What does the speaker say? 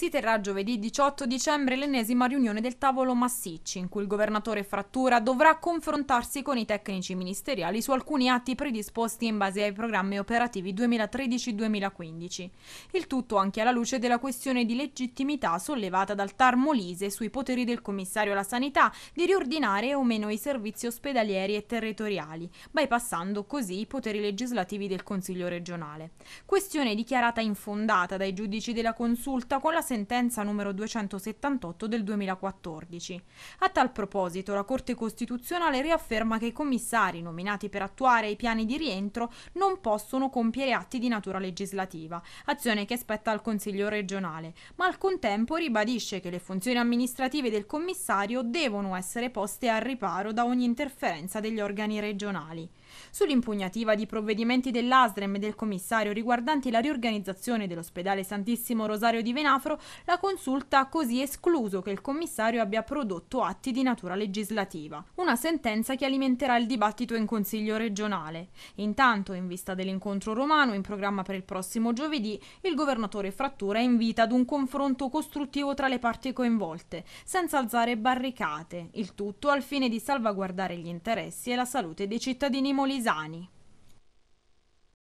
Si terrà giovedì 18 dicembre l'ennesima riunione del tavolo Massicci, in cui il governatore Frattura dovrà confrontarsi con i tecnici ministeriali su alcuni atti predisposti in base ai programmi operativi 2013-2015. Il tutto anche alla luce della questione di legittimità sollevata dal TAR Molise sui poteri del commissario alla sanità di riordinare o meno i servizi ospedalieri e territoriali, bypassando così i poteri legislativi del Consiglio regionale. Questione dichiarata infondata dai giudici della consulta con la sentenza numero 278 del 2014. A tal proposito, la Corte Costituzionale riafferma che i commissari nominati per attuare i piani di rientro non possono compiere atti di natura legislativa, azione che spetta al Consiglio regionale, ma al contempo ribadisce che le funzioni amministrative del commissario devono essere poste al riparo da ogni interferenza degli organi regionali. Sull'impugnativa di provvedimenti dell'ASREM e del commissario riguardanti la riorganizzazione dell'ospedale Santissimo Rosario di Venafro, la consulta ha così escluso che il commissario abbia prodotto atti di natura legislativa. Una sentenza che alimenterà il dibattito in Consiglio regionale. Intanto, in vista dell'incontro romano in programma per il prossimo giovedì, il governatore Frattura invita ad un confronto costruttivo tra le parti coinvolte, senza alzare barricate, il tutto al fine di salvaguardare gli interessi e la salute dei cittadini molisani.